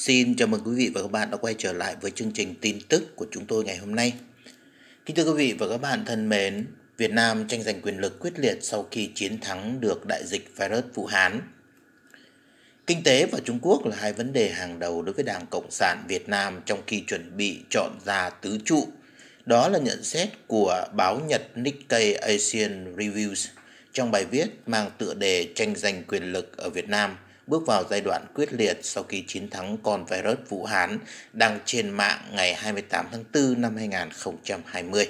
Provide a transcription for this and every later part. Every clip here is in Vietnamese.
Xin chào mừng quý vị và các bạn đã quay trở lại với chương trình tin tức của chúng tôi ngày hôm nay. Kính thưa quý vị và các bạn thân mến, Việt Nam tranh giành quyền lực quyết liệt sau khi chiến thắng được đại dịch virus Vũ Hán. Kinh tế và Trung Quốc là hai vấn đề hàng đầu đối với Đảng Cộng sản Việt Nam trong khi chuẩn bị chọn ra tứ trụ. Đó là nhận xét của báo Nhật Nikkei Asian Reviews trong bài viết mang tựa đề tranh giành quyền lực ở Việt Nam – bước vào giai đoạn quyết liệt sau khi chiến thắng con virus Vũ Hán đăng trên mạng ngày 28 tháng 4 năm 2020.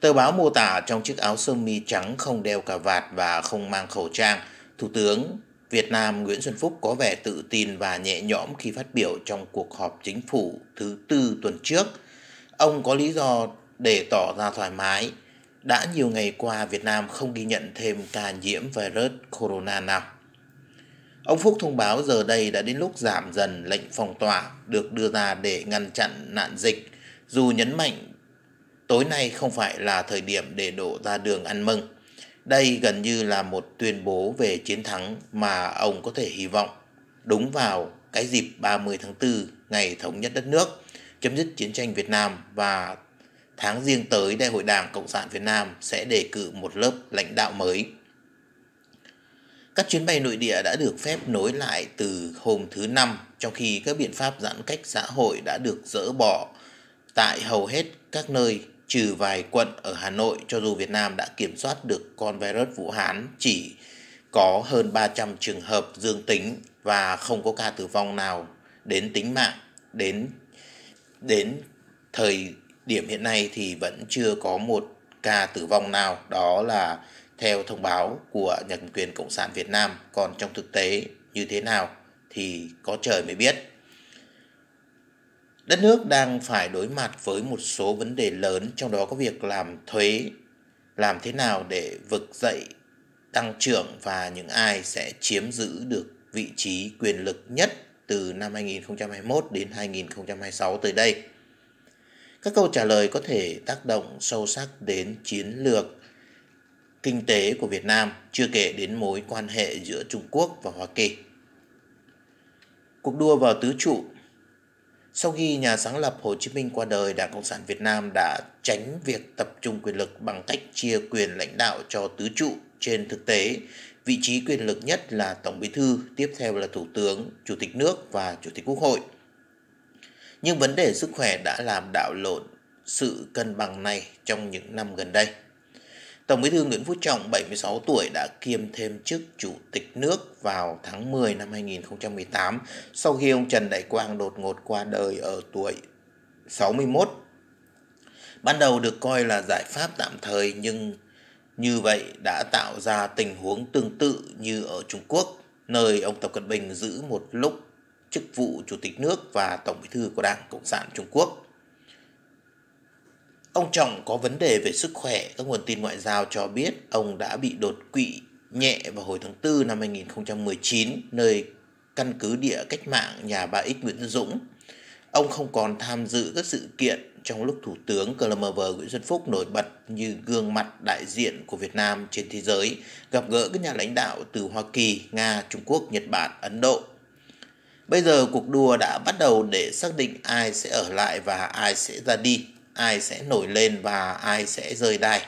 Tờ báo mô tả trong chiếc áo sơ mi trắng không đeo cà vạt và không mang khẩu trang, Thủ tướng Việt Nam Nguyễn Xuân Phúc có vẻ tự tin và nhẹ nhõm khi phát biểu trong cuộc họp chính phủ thứ tư tuần trước. Ông có lý do để tỏ ra thoải mái. Đã nhiều ngày qua Việt Nam không ghi nhận thêm ca nhiễm virus corona nào. Ông Phúc thông báo giờ đây đã đến lúc giảm dần lệnh phong tỏa được đưa ra để ngăn chặn nạn dịch, dù nhấn mạnh tối nay không phải là thời điểm để đổ ra đường ăn mừng. Đây gần như là một tuyên bố về chiến thắng mà ông có thể hy vọng đúng vào cái dịp 30 tháng 4 ngày thống nhất đất nước, chấm dứt chiến tranh Việt Nam và tháng riêng tới Đại hội Đảng Cộng sản Việt Nam sẽ đề cử một lớp lãnh đạo mới. Các chuyến bay nội địa đã được phép nối lại từ hôm thứ Năm, trong khi các biện pháp giãn cách xã hội đã được dỡ bỏ tại hầu hết các nơi trừ vài quận ở Hà Nội cho dù Việt Nam đã kiểm soát được con virus Vũ Hán chỉ có hơn 300 trường hợp dương tính và không có ca tử vong nào đến tính mạng đến đến thời điểm hiện nay thì vẫn chưa có một ca tử vong nào đó là theo thông báo của nhân quyền Cộng sản Việt Nam còn trong thực tế như thế nào thì có trời mới biết. Đất nước đang phải đối mặt với một số vấn đề lớn trong đó có việc làm thuế, làm thế nào để vực dậy tăng trưởng và những ai sẽ chiếm giữ được vị trí quyền lực nhất từ năm 2021 đến 2026 tới đây. Các câu trả lời có thể tác động sâu sắc đến chiến lược kinh tế của Việt Nam, chưa kể đến mối quan hệ giữa Trung Quốc và Hoa Kỳ. Cuộc đua vào tứ trụ Sau khi nhà sáng lập Hồ Chí Minh qua đời, Đảng Cộng sản Việt Nam đã tránh việc tập trung quyền lực bằng cách chia quyền lãnh đạo cho tứ trụ. Trên thực tế, vị trí quyền lực nhất là Tổng Bí thư, tiếp theo là Thủ tướng, Chủ tịch nước và Chủ tịch Quốc hội – nhưng vấn đề sức khỏe đã làm đảo lộn sự cân bằng này trong những năm gần đây. Tổng bí thư Nguyễn Phú Trọng 76 tuổi đã kiêm thêm chức Chủ tịch nước vào tháng 10 năm 2018 sau khi ông Trần Đại Quang đột ngột qua đời ở tuổi 61. Ban đầu được coi là giải pháp tạm thời nhưng như vậy đã tạo ra tình huống tương tự như ở Trung Quốc, nơi ông Tập Cận Bình giữ một lúc chức vụ Chủ tịch nước và Tổng bí thư của Đảng Cộng sản Trung Quốc. Ông Trọng có vấn đề về sức khỏe, các nguồn tin ngoại giao cho biết ông đã bị đột quỵ nhẹ vào hồi tháng 4 năm 2019 nơi căn cứ địa cách mạng nhà bà X Nguyễn Dũng. Ông không còn tham dự các sự kiện trong lúc Thủ tướng CLMV Nguyễn Xuân Phúc nổi bật như gương mặt đại diện của Việt Nam trên thế giới, gặp gỡ các nhà lãnh đạo từ Hoa Kỳ, Nga, Trung Quốc, Nhật Bản, Ấn Độ, Bây giờ cuộc đua đã bắt đầu để xác định ai sẽ ở lại và ai sẽ ra đi, ai sẽ nổi lên và ai sẽ rời đài.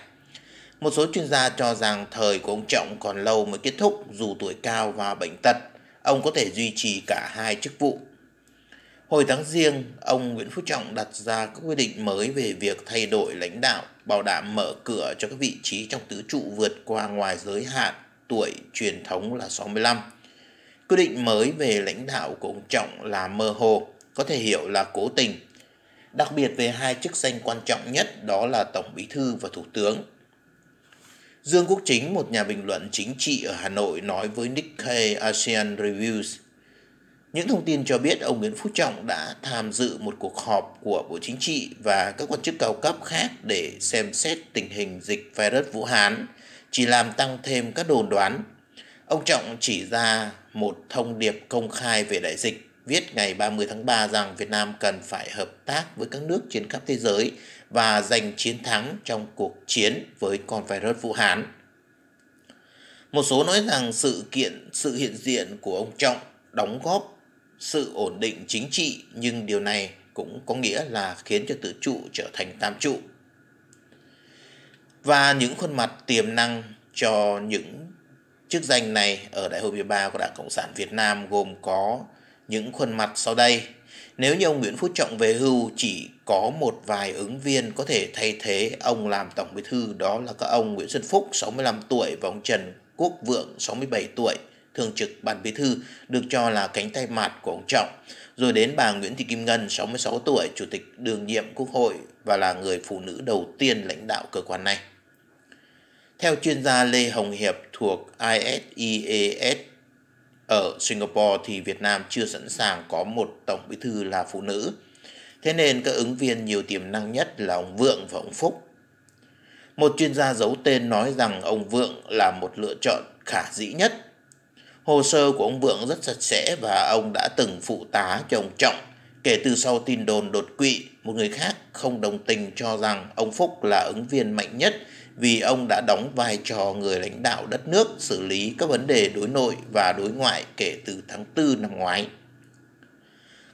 Một số chuyên gia cho rằng thời của ông Trọng còn lâu mới kết thúc dù tuổi cao và bệnh tật. Ông có thể duy trì cả hai chức vụ. Hồi tháng riêng, ông Nguyễn Phú Trọng đặt ra các quy định mới về việc thay đổi lãnh đạo, bảo đảm mở cửa cho các vị trí trong tứ trụ vượt qua ngoài giới hạn tuổi truyền thống là 65 Quyết định mới về lãnh đạo của ông Trọng là mơ hồ, có thể hiểu là cố tình. Đặc biệt về hai chức danh quan trọng nhất đó là Tổng Bí Thư và Thủ tướng. Dương Quốc Chính, một nhà bình luận chính trị ở Hà Nội nói với Nikkei ASEAN Reviews. Những thông tin cho biết ông Nguyễn Phú Trọng đã tham dự một cuộc họp của Bộ Chính trị và các quan chức cao cấp khác để xem xét tình hình dịch virus Vũ Hán, chỉ làm tăng thêm các đồn đoán. Ông Trọng chỉ ra một thông điệp công khai về đại dịch viết ngày 30 tháng 3 rằng Việt Nam cần phải hợp tác với các nước trên khắp thế giới và giành chiến thắng trong cuộc chiến với con virus Vũ Hán. Một số nói rằng sự kiện sự hiện diện của ông Trọng đóng góp sự ổn định chính trị nhưng điều này cũng có nghĩa là khiến cho tứ trụ trở thành tam trụ. Và những khuôn mặt tiềm năng cho những Chức danh này ở Đại hội 13 của Đảng Cộng sản Việt Nam gồm có những khuôn mặt sau đây. Nếu như ông Nguyễn Phú Trọng về hưu chỉ có một vài ứng viên có thể thay thế ông làm Tổng Bí thư đó là các ông Nguyễn Xuân Phúc 65 tuổi và ông Trần Quốc Vượng 67 tuổi thường trực ban bí thư được cho là cánh tay mặt của ông Trọng, rồi đến bà Nguyễn Thị Kim Ngân 66 tuổi, chủ tịch đương nhiệm Quốc hội và là người phụ nữ đầu tiên lãnh đạo cơ quan này. Theo chuyên gia Lê Hồng Hiệp thuộc ISEAS e ở Singapore thì Việt Nam chưa sẵn sàng có một tổng bí thư là phụ nữ. Thế nên các ứng viên nhiều tiềm năng nhất là ông Vượng và ông Phúc. Một chuyên gia giấu tên nói rằng ông Vượng là một lựa chọn khả dĩ nhất. Hồ sơ của ông Vượng rất sạch sẽ và ông đã từng phụ tá cho ông Trọng kể từ sau tin đồn đột quỵ, một người khác không đồng tình cho rằng ông Phúc là ứng viên mạnh nhất vì ông đã đóng vai trò người lãnh đạo đất nước xử lý các vấn đề đối nội và đối ngoại kể từ tháng 4 năm ngoái.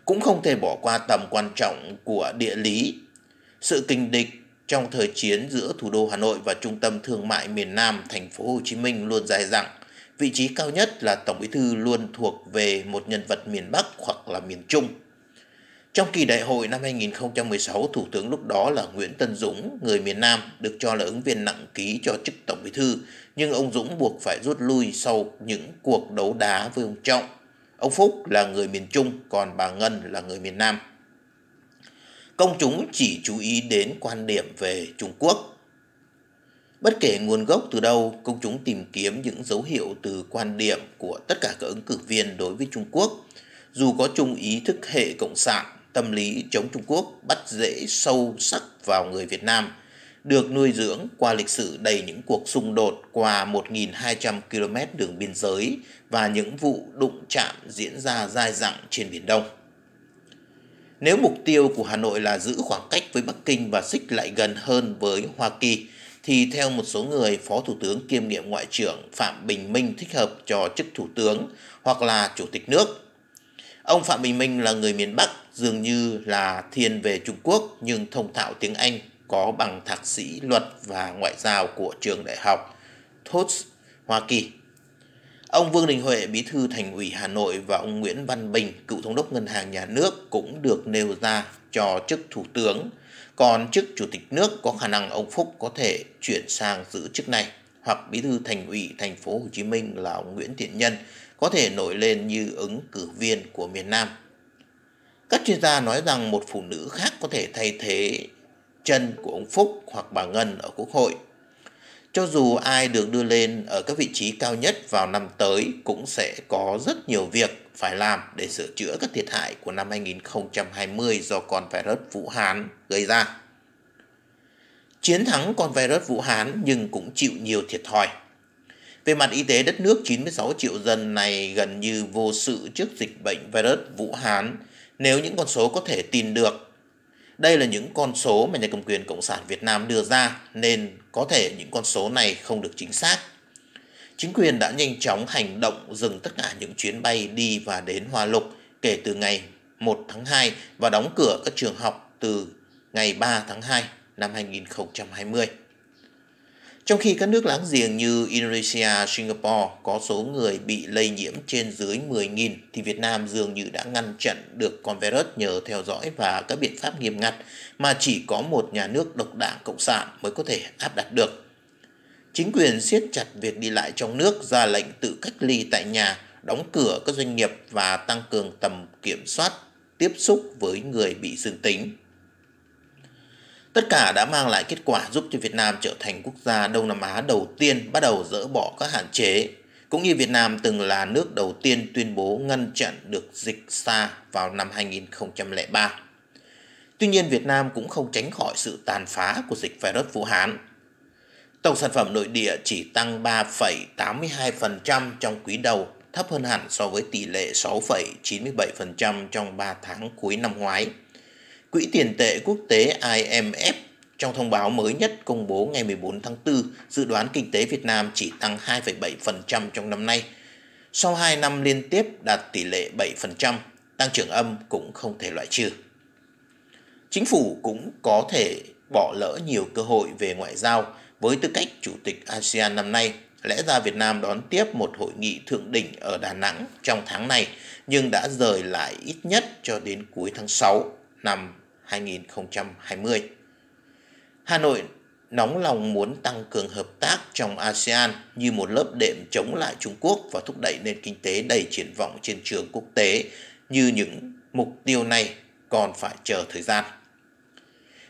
Cũng không thể bỏ qua tầm quan trọng của địa lý. Sự kinh địch trong thời chiến giữa thủ đô Hà Nội và trung tâm thương mại miền Nam thành phố Hồ Chí Minh luôn dài dẳng. Vị trí cao nhất là Tổng Bí thư luôn thuộc về một nhân vật miền Bắc hoặc là miền Trung. Trong kỳ đại hội năm 2016, Thủ tướng lúc đó là Nguyễn Tân Dũng, người miền Nam, được cho là ứng viên nặng ký cho chức Tổng Bí Thư, nhưng ông Dũng buộc phải rút lui sau những cuộc đấu đá với ông Trọng. Ông Phúc là người miền Trung, còn bà Ngân là người miền Nam. Công chúng chỉ chú ý đến quan điểm về Trung Quốc. Bất kể nguồn gốc từ đâu, công chúng tìm kiếm những dấu hiệu từ quan điểm của tất cả các ứng cử viên đối với Trung Quốc. Dù có chung ý thức hệ cộng sản tâm lý chống Trung Quốc bắt dễ sâu sắc vào người Việt Nam, được nuôi dưỡng qua lịch sử đầy những cuộc xung đột qua 1.200 km đường biên giới và những vụ đụng chạm diễn ra dai dẳng trên Biển Đông. Nếu mục tiêu của Hà Nội là giữ khoảng cách với Bắc Kinh và xích lại gần hơn với Hoa Kỳ, thì theo một số người, Phó Thủ tướng kiêm nhiệm Ngoại trưởng Phạm Bình Minh thích hợp cho chức Thủ tướng hoặc là Chủ tịch nước Ông Phạm Bình Minh là người miền Bắc, dường như là thiên về Trung Quốc nhưng thông thạo tiếng Anh, có bằng thạc sĩ luật và ngoại giao của trường đại học Tufts, Hoa Kỳ. Ông Vương Đình Huệ, bí thư thành ủy Hà Nội và ông Nguyễn Văn Bình, cựu thống đốc ngân hàng nhà nước cũng được nêu ra cho chức thủ tướng. Còn chức chủ tịch nước có khả năng ông Phúc có thể chuyển sang giữ chức này hoặc bí thư thành ủy thành phố Hồ Chí Minh là ông Nguyễn Thiện Nhân, có thể nổi lên như ứng cử viên của miền Nam. Các chuyên gia nói rằng một phụ nữ khác có thể thay thế chân của ông Phúc hoặc bà Ngân ở Quốc hội. Cho dù ai được đưa lên ở các vị trí cao nhất vào năm tới cũng sẽ có rất nhiều việc phải làm để sửa chữa các thiệt hại của năm 2020 do con virus Vũ Hán gây ra. Chiến thắng con virus Vũ Hán nhưng cũng chịu nhiều thiệt thòi. Về mặt y tế, đất nước 96 triệu dân này gần như vô sự trước dịch bệnh virus Vũ Hán, nếu những con số có thể tin được. Đây là những con số mà nhà cầm quyền Cộng sản Việt Nam đưa ra, nên có thể những con số này không được chính xác. Chính quyền đã nhanh chóng hành động dừng tất cả những chuyến bay đi và đến Hoa Lục kể từ ngày 1 tháng 2 và đóng cửa các trường học từ ngày 3 tháng 2 năm 2020. Trong khi các nước láng giềng như Indonesia, Singapore có số người bị lây nhiễm trên dưới 10.000 thì Việt Nam dường như đã ngăn chặn được con virus nhờ theo dõi và các biện pháp nghiêm ngặt mà chỉ có một nhà nước độc đảng cộng sản mới có thể áp đặt được. Chính quyền siết chặt việc đi lại trong nước, ra lệnh tự cách ly tại nhà, đóng cửa các doanh nghiệp và tăng cường tầm kiểm soát tiếp xúc với người bị dương tính. Tất cả đã mang lại kết quả giúp cho Việt Nam trở thành quốc gia Đông Nam Á đầu tiên bắt đầu dỡ bỏ các hạn chế, cũng như Việt Nam từng là nước đầu tiên tuyên bố ngăn chặn được dịch SARS vào năm 2003. Tuy nhiên, Việt Nam cũng không tránh khỏi sự tàn phá của dịch virus Vũ Hán. Tổng sản phẩm nội địa chỉ tăng 3,82% trong quý đầu, thấp hơn hẳn so với tỷ lệ 6,97% trong 3 tháng cuối năm ngoái. Quỹ tiền tệ quốc tế IMF trong thông báo mới nhất công bố ngày 14 tháng 4, dự đoán kinh tế Việt Nam chỉ tăng 2,7% trong năm nay. Sau 2 năm liên tiếp đạt tỷ lệ 7%, tăng trưởng âm cũng không thể loại trừ. Chính phủ cũng có thể bỏ lỡ nhiều cơ hội về ngoại giao với tư cách chủ tịch ASEAN năm nay. Lẽ ra Việt Nam đón tiếp một hội nghị thượng đỉnh ở Đà Nẵng trong tháng này, nhưng đã rời lại ít nhất cho đến cuối tháng 6 năm 2020. Hà Nội nóng lòng muốn tăng cường hợp tác trong ASEAN như một lớp đệm chống lại Trung Quốc và thúc đẩy nền kinh tế đầy triển vọng trên trường quốc tế như những mục tiêu này còn phải chờ thời gian.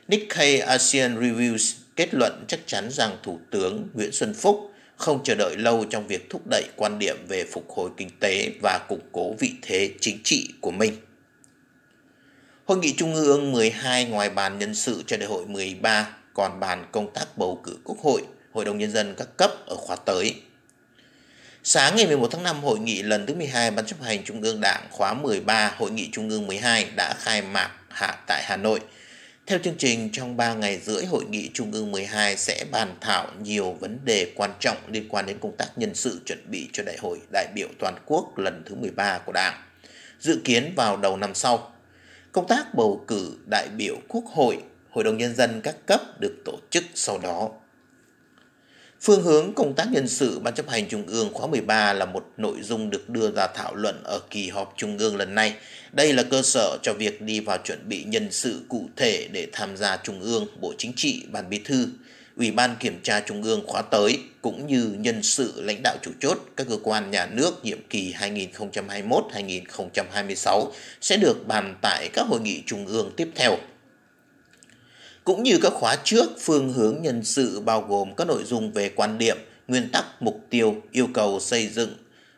Nikkei ASEAN Reviews kết luận chắc chắn rằng Thủ tướng Nguyễn Xuân Phúc không chờ đợi lâu trong việc thúc đẩy quan điểm về phục hồi kinh tế và củng cố vị thế chính trị của mình. Hội nghị Trung ương 12 ngoài bàn nhân sự cho đại hội 13 còn bàn công tác bầu cử Quốc hội, Hội đồng Nhân dân các cấp ở khóa tới. Sáng ngày 11 tháng 5, hội nghị lần thứ 12 Ban chấp hành Trung ương Đảng khóa 13, hội nghị Trung ương 12 đã khai mạc hạ tại Hà Nội. Theo chương trình, trong 3 ngày rưỡi, hội nghị Trung ương 12 sẽ bàn thảo nhiều vấn đề quan trọng liên quan đến công tác nhân sự chuẩn bị cho Đại hội đại biểu toàn quốc lần thứ 13 của Đảng. Dự kiến vào đầu năm sau, Công tác bầu cử đại biểu Quốc hội, Hội đồng Nhân dân các cấp được tổ chức sau đó. Phương hướng công tác nhân sự Ban chấp hành Trung ương khóa 13 là một nội dung được đưa ra thảo luận ở kỳ họp Trung ương lần này. Đây là cơ sở cho việc đi vào chuẩn bị nhân sự cụ thể để tham gia Trung ương, Bộ Chính trị, Ban Bí thư. Ủy ban Kiểm tra Trung ương khóa tới cũng như nhân sự lãnh đạo chủ chốt các cơ quan nhà nước nhiệm kỳ 2021-2026 sẽ được bàn tại các hội nghị trung ương tiếp theo. Cũng như các khóa trước, phương hướng nhân sự bao gồm các nội dung về quan điểm, nguyên tắc, mục tiêu, yêu cầu xây dựng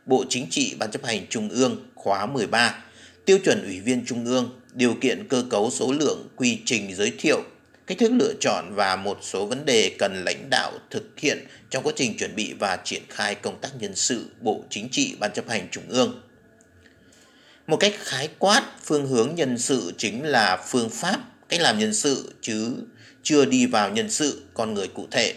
Bộ Chính trị Ban chấp hành Trung ương khóa 13, tiêu chuẩn ủy viên Trung ương, điều kiện cơ cấu số lượng, quy trình giới thiệu, cách thức lựa chọn và một số vấn đề cần lãnh đạo thực hiện trong quá trình chuẩn bị và triển khai công tác nhân sự Bộ Chính trị Ban chấp hành Trung ương. Một cách khái quát, phương hướng nhân sự chính là phương pháp, cách làm nhân sự chứ chưa đi vào nhân sự con người cụ thể.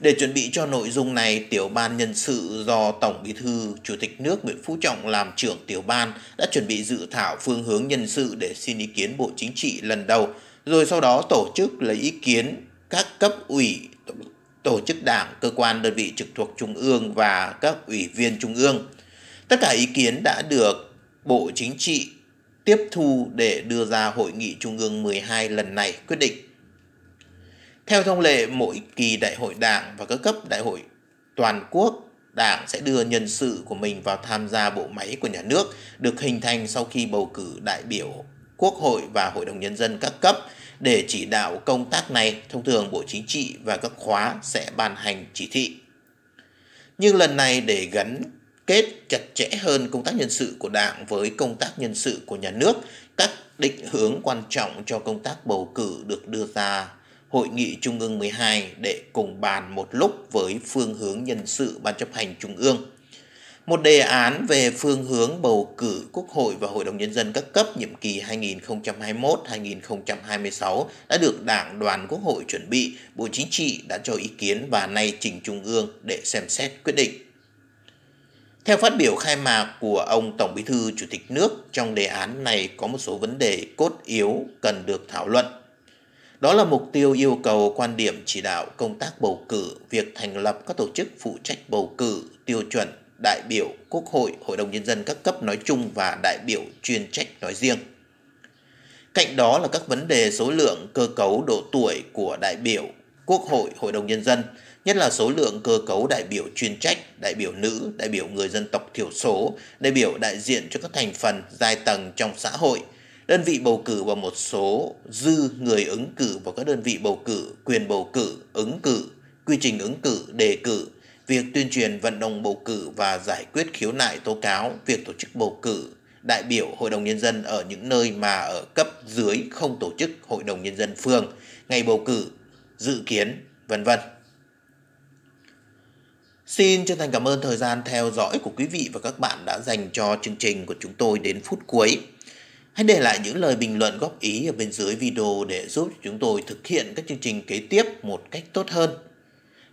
Để chuẩn bị cho nội dung này, tiểu ban nhân sự do Tổng Bí thư Chủ tịch nước Nguyễn Phú Trọng làm trưởng tiểu ban đã chuẩn bị dự thảo phương hướng nhân sự để xin ý kiến Bộ Chính trị lần đầu rồi sau đó tổ chức lấy ý kiến các cấp ủy tổ chức đảng, cơ quan đơn vị trực thuộc Trung ương và các ủy viên Trung ương. Tất cả ý kiến đã được Bộ Chính trị tiếp thu để đưa ra Hội nghị Trung ương 12 lần này quyết định. Theo thông lệ, mỗi kỳ đại hội đảng và các cấp đại hội toàn quốc, đảng sẽ đưa nhân sự của mình vào tham gia bộ máy của nhà nước được hình thành sau khi bầu cử đại biểu Quốc hội và Hội đồng Nhân dân các cấp để chỉ đạo công tác này, thông thường Bộ Chính trị và các khóa sẽ ban hành chỉ thị. Nhưng lần này để gắn kết chặt chẽ hơn công tác nhân sự của Đảng với công tác nhân sự của nhà nước, các định hướng quan trọng cho công tác bầu cử được đưa ra Hội nghị Trung ương 12 để cùng bàn một lúc với phương hướng nhân sự Ban chấp hành Trung ương một đề án về phương hướng bầu cử Quốc hội và Hội đồng Nhân dân các cấp nhiệm kỳ 2021-2026 đã được Đảng đoàn Quốc hội chuẩn bị, Bộ Chính trị đã cho ý kiến và nay trình Trung ương để xem xét quyết định. Theo phát biểu khai mạc của ông Tổng Bí thư Chủ tịch nước, trong đề án này có một số vấn đề cốt yếu cần được thảo luận. Đó là mục tiêu yêu cầu quan điểm chỉ đạo công tác bầu cử, việc thành lập các tổ chức phụ trách bầu cử, tiêu chuẩn, đại biểu Quốc hội, Hội đồng Nhân dân các cấp nói chung và đại biểu chuyên trách nói riêng. Cạnh đó là các vấn đề số lượng cơ cấu độ tuổi của đại biểu Quốc hội, Hội đồng Nhân dân, nhất là số lượng cơ cấu đại biểu chuyên trách, đại biểu nữ, đại biểu người dân tộc thiểu số, đại biểu đại diện cho các thành phần, giai tầng trong xã hội, đơn vị bầu cử và một số dư người ứng cử vào các đơn vị bầu cử, quyền bầu cử, ứng cử, quy trình ứng cử, đề cử, việc tuyên truyền vận động bầu cử và giải quyết khiếu nại tố cáo, việc tổ chức bầu cử, đại biểu Hội đồng Nhân dân ở những nơi mà ở cấp dưới không tổ chức Hội đồng Nhân dân phường, ngày bầu cử, dự kiến, vân vân. Xin chân thành cảm ơn thời gian theo dõi của quý vị và các bạn đã dành cho chương trình của chúng tôi đến phút cuối. Hãy để lại những lời bình luận góp ý ở bên dưới video để giúp chúng tôi thực hiện các chương trình kế tiếp một cách tốt hơn.